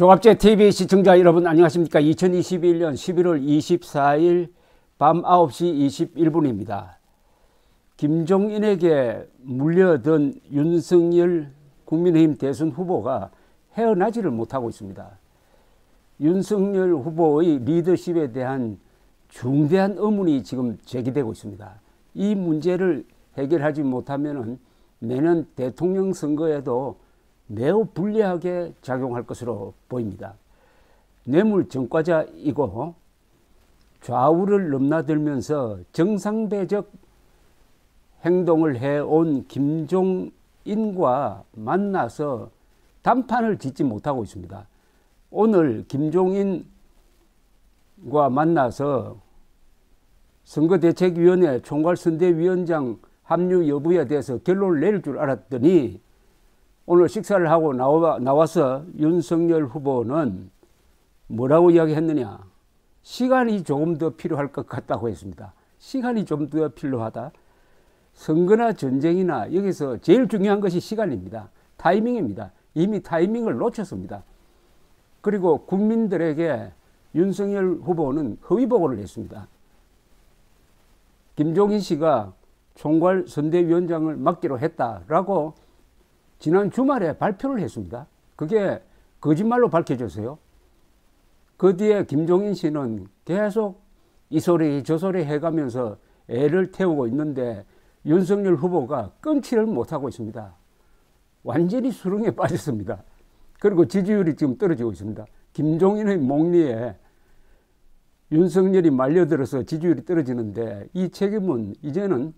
종합제 TV 시청자 여러분 안녕하십니까 2021년 11월 24일 밤 9시 21분입니다 김종인에게 물려든 윤석열 국민의힘 대선 후보가 헤어나지를 못하고 있습니다 윤석열 후보의 리더십에 대한 중대한 의문이 지금 제기되고 있습니다 이 문제를 해결하지 못하면 내년 대통령 선거에도 매우 불리하게 작용할 것으로 보입니다. 뇌물 전과자이고 좌우를 넘나들면서 정상배적 행동을 해온 김종인과 만나서 단판을 짓지 못하고 있습니다. 오늘 김종인과 만나서 선거대책위원회 총괄선대위원장 합류 여부에 대해서 결론을 내릴 줄 알았더니 오늘 식사를 하고 나와, 나와서 윤석열 후보는 뭐라고 이야기했느냐. 시간이 조금 더 필요할 것 같다고 했습니다. 시간이 좀 더 필요하다. 선거나 전쟁이나 여기서 제일 중요한 것이 시간입니다. 타이밍입니다. 이미 타이밍을 놓쳤습니다. 그리고 국민들에게 윤석열 후보는 허위보고를 했습니다. 김종인 씨가 총괄 선대위원장을 맡기로 했다라고 지난 주말에 발표를 했습니다. 그게 거짓말로 밝혀졌어요. 그 뒤에 김종인 씨는 계속 이 소리 저 소리 해가면서 애를 태우고 있는데 윤석열 후보가 끔치를 못하고 있습니다. 완전히 수렁에 빠졌습니다. 그리고 지지율이 지금 떨어지고 있습니다. 김종인의 목리에 윤석열이 말려들어서 지지율이 떨어지는데 이 책임은 이제는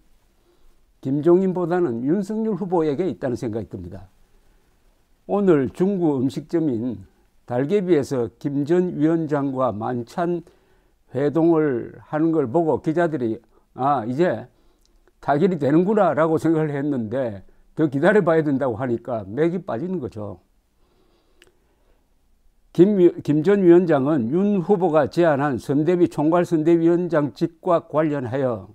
김종인보다는 윤석열 후보에게 있다는 생각이 듭니다. 오늘 중구 음식점인 달개비에서 김전 위원장과 만찬 회동을 하는 걸 보고 기자들이 아 이제 타결이 되는구나 라고 생각을 했는데 더 기다려 봐야 된다고 하니까 맥이 빠지는 거죠. 김전 김 위원장은 윤 후보가 제안한 선대위 총괄선대위원장직과 관련하여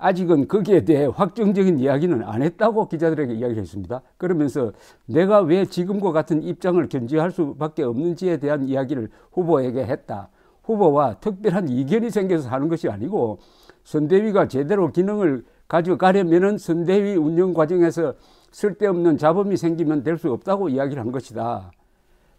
아직은 거기에 대해 확정적인 이야기는 안 했다고 기자들에게 이야기를 했습니다. 그러면서 내가 왜 지금과 같은 입장을 견지할 수밖에 없는지에 대한 이야기를 후보에게 했다. 후보와 특별한 이견이 생겨서 하는 것이 아니고 선대위가 제대로 기능을 가져가려면은 선대위 운영 과정에서 쓸데없는 자음이 생기면 될 수 없다고 이야기를 한 것이다.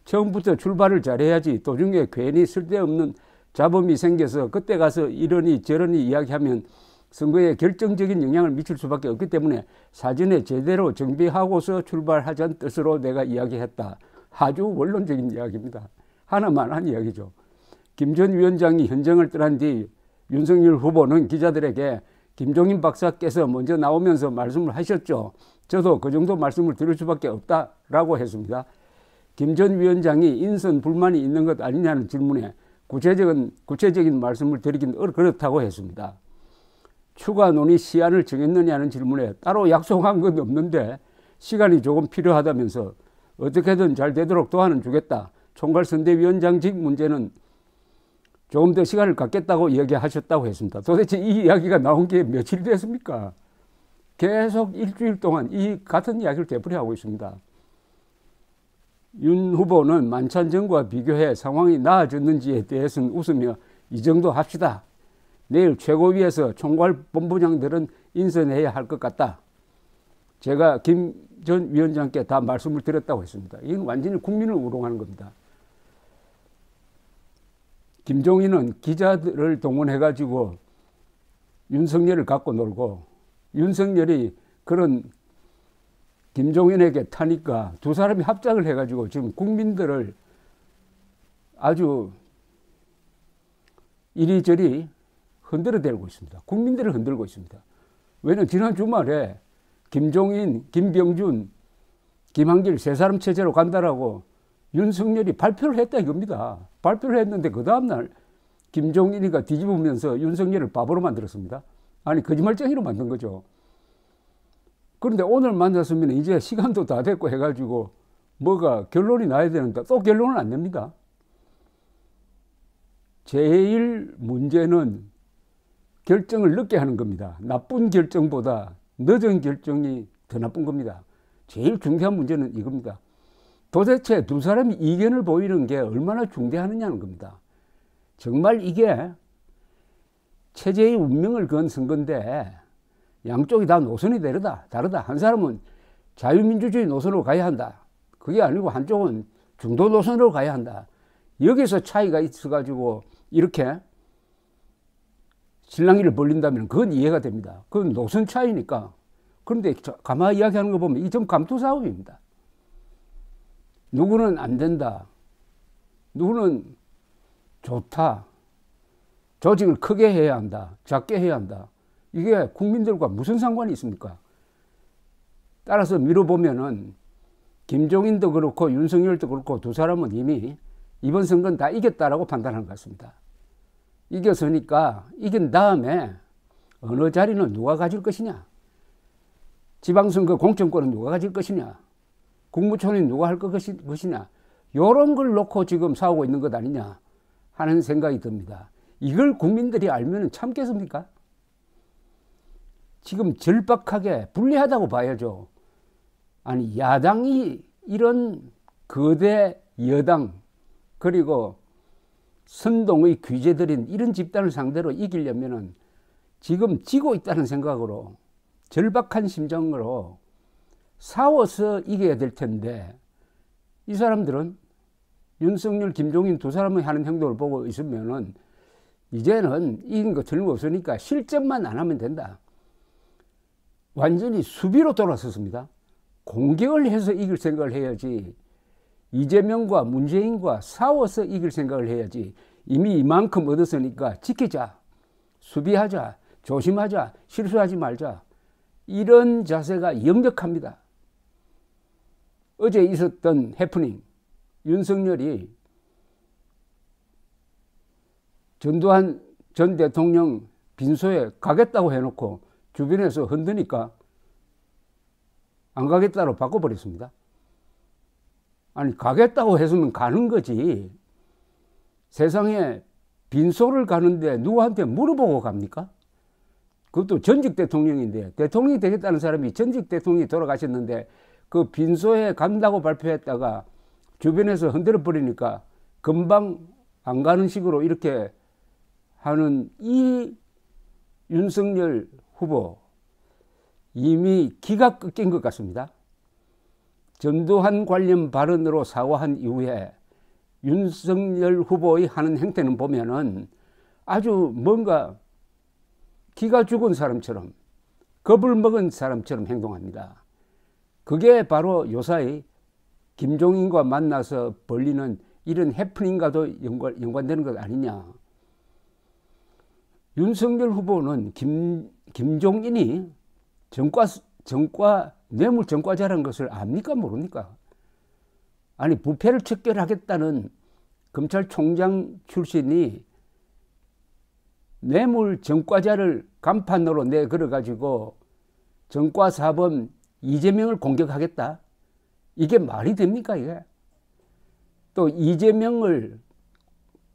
처음부터 출발을 잘해야지 도중에 괜히 쓸데없는 자음이 생겨서 그때 가서 이러니 저러니 이야기하면 선거에 결정적인 영향을 미칠 수밖에 없기 때문에 사전에 제대로 정비하고서 출발하자는 뜻으로 내가 이야기했다. 아주 원론적인 이야기입니다. 하나만 한 이야기죠. 김 전 위원장이 현장을 떠난 뒤 윤석열 후보는 기자들에게 김종인 박사께서 먼저 나오면서 말씀을 하셨죠. 저도 그 정도 말씀을 드릴 수밖에 없다라고 했습니다. 김 전 위원장이 인선 불만이 있는 것 아니냐는 질문에 구체적인, 구체적인 말씀을 드리긴 어, 그렇다고 했습니다. 추가 논의 시한을 정했느냐는 질문에 따로 약속한 건 없는데 시간이 조금 필요하다면서 어떻게든 잘 되도록 도와는 주겠다. 총괄 선대위원장직 문제는 조금 더 시간을 갖겠다고 이야기하셨다고 했습니다. 도대체 이 이야기가 나온 게 며칠 됐습니까? 계속 일주일 동안 이 같은 이야기를 되풀이하고 있습니다. 윤 후보는 만찬 정과 비교해 상황이 나아졌는지에 대해서는 웃으며 이 정도 합시다 내일 최고위에서 총괄본부장들은 인선해야 할 것 같다. 제가 김 전 위원장께 다 말씀을 드렸다고 했습니다. 이건 완전히 국민을 우롱하는 겁니다. 김종인은 기자들을 동원해가지고 윤석열을 갖고 놀고 윤석열이 그런 김종인에게 타니까 두 사람이 합작을 해가지고 지금 국민들을 아주 이리저리 흔들어대고 있습니다. 국민들을 흔들고 있습니다. 왜냐면 지난 주말에 김종인, 김병준, 김한길 세 사람 체제로 간다라고 윤석열이 발표를 했다 이겁니다. 발표를 했는데 그 다음날 김종인이가 뒤집으면서 윤석열을 바보로 만들었습니다. 아니 거짓말쟁이로 만든 거죠. 그런데 오늘 만났으면 이제 시간도 다 됐고 해가지고 뭐가 결론이 나야 되는데 또 결론은 안됩니다 제일 문제는 결정을 늦게 하는 겁니다. 나쁜 결정보다 늦은 결정이 더 나쁜 겁니다. 제일 중요한 문제는 이겁니다. 도대체 두 사람이 이견을 보이는 게 얼마나 중대하느냐는 겁니다. 정말 이게 체제의 운명을 건 선거인데 양쪽이 다 노선이 다르다. 다르다. 한 사람은 자유민주주의 노선으로 가야 한다. 그게 아니고 한쪽은 중도 노선으로 가야 한다. 여기서 차이가 있어가지고 이렇게 신랑이를 벌린다면 그건 이해가 됩니다. 그건 노선 차이니까. 그런데 가만히 이야기하는 거 보면 이점 감투 싸움입니다. 누구는 안 된다. 누구는 좋다. 조직을 크게 해야 한다. 작게 해야 한다. 이게 국민들과 무슨 상관이 있습니까? 따라서 미뤄보면은 김종인도 그렇고 윤석열도 그렇고 두 사람은 이미 이번 선거는 다 이겼다라고 판단한 것 같습니다. 이겨서니까 이긴 다음에 어느 자리는 누가 가질 것이냐? 지방선거 공천권은 누가 가질 것이냐? 국무총리 누가 할 것이냐? 이런 걸 놓고 지금 싸우고 있는 것 아니냐 하는 생각이 듭니다. 이걸 국민들이 알면 참겠습니까? 지금 절박하게 불리하다고 봐야죠. 아니, 야당이 이런 거대 여당, 그리고 선동의 귀재들인 이런 집단을 상대로 이기려면은 지금 지고 있다는 생각으로 절박한 심정으로 싸워서 이겨야 될 텐데 이 사람들은 윤석열, 김종인 두 사람이 하는 행동을 보고 있으면은 이제는 이긴 거 틀림없으니까 실전만 안 하면 된다. 완전히 수비로 돌아섰습니다. 공격을 해서 이길 생각을 해야지 이재명과 문재인과 싸워서 이길 생각을 해야지 이미 이만큼 얻었으니까 지키자, 수비하자, 조심하자, 실수하지 말자. 이런 자세가 역력합니다. 어제 있었던 해프닝, 윤석열이 전두환 전 대통령 빈소에 가겠다고 해놓고 주변에서 흔드니까 안 가겠다로 바꿔버렸습니다. 아니 가겠다고 했으면 가는 거지. 세상에 빈소를 가는데 누구한테 물어보고 갑니까? 그것도 전직 대통령인데 대통령이 되겠다는 사람이 전직 대통령이 돌아가셨는데 그 빈소에 간다고 발표했다가 주변에서 흔들어 버리니까 금방 안 가는 식으로 이렇게 하는 이 윤석열 후보 이미 기가 꺾인 것 같습니다. 전두환 관련 발언으로 사과한 이후에 윤석열 후보의 하는 행태는 보면은 아주 뭔가 기가 죽은 사람처럼 겁을 먹은 사람처럼 행동합니다. 그게 바로 요사이 김종인과 만나서 벌리는 이런 해프닝과도 연관, 연관되는 것 아니냐. 윤석열 후보는 김, 김종인이 정과, 정과 뇌물 정과자라는 것을 압니까 모릅니까? 아니 부패를 척결하겠다는 검찰총장 출신이 뇌물 정과자를 간판으로 내걸어 가지고 정과 사범 이재명을 공격하겠다. 이게 말이 됩니까 이게? 또 이재명을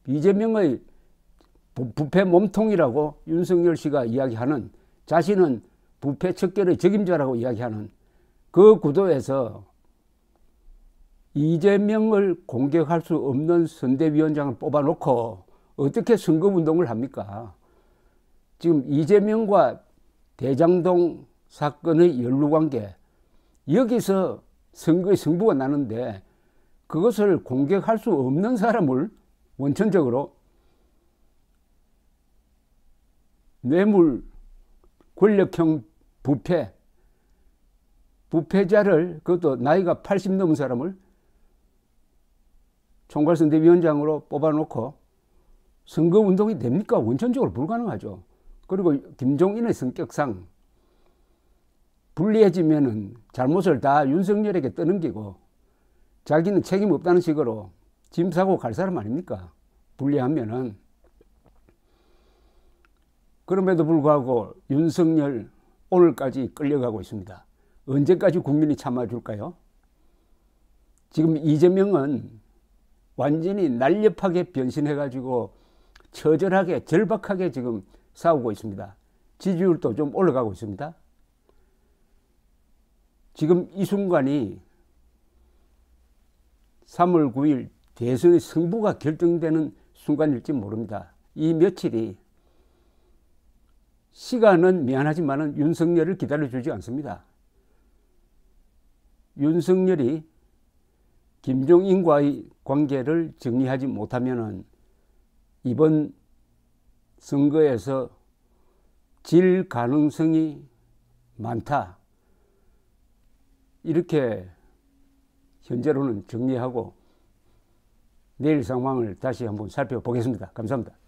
이재명의 부패 몸통이라고 윤석열 씨가 이야기하는 자신은 부패 척결의 적임자라고 이야기하는 그 구도에서 이재명을 공격할 수 없는 선대위원장을 뽑아놓고 어떻게 선거운동을 합니까? 지금 이재명과 대장동 사건의 연루관계 여기서 선거의 승부가 나는데 그것을 공격할 수 없는 사람을 원천적으로 뇌물 권력형 부패, 부패자를 그것도 나이가 80 넘은 사람을 총괄선대위원장으로 뽑아놓고 선거운동이 됩니까? 원천적으로 불가능하죠. 그리고 김종인의 성격상 불리해지면은 잘못을 다 윤석열에게 떠넘기고 자기는 책임 없다는 식으로 짐 싸고 갈 사람 아닙니까? 불리하면은 그럼에도 불구하고 윤석열 오늘까지 끌려가고 있습니다. 언제까지 국민이 참아줄까요? 지금 이재명은 완전히 날렵하게 변신해가지고 처절하게 절박하게 지금 싸우고 있습니다. 지지율도 좀 올라가고 있습니다. 지금 이 순간이 3월 9일 대선의 승부가 결정되는 순간일지 모릅니다. 이 며칠이 시간은 미안하지만 윤석열을 기다려주지 않습니다. 윤석열이 김종인과의 관계를 정리하지 못하면 이번 선거에서 질 가능성이 많다. 이렇게 현재로는 정리하고 내일 상황을 다시 한번 살펴보겠습니다. 감사합니다.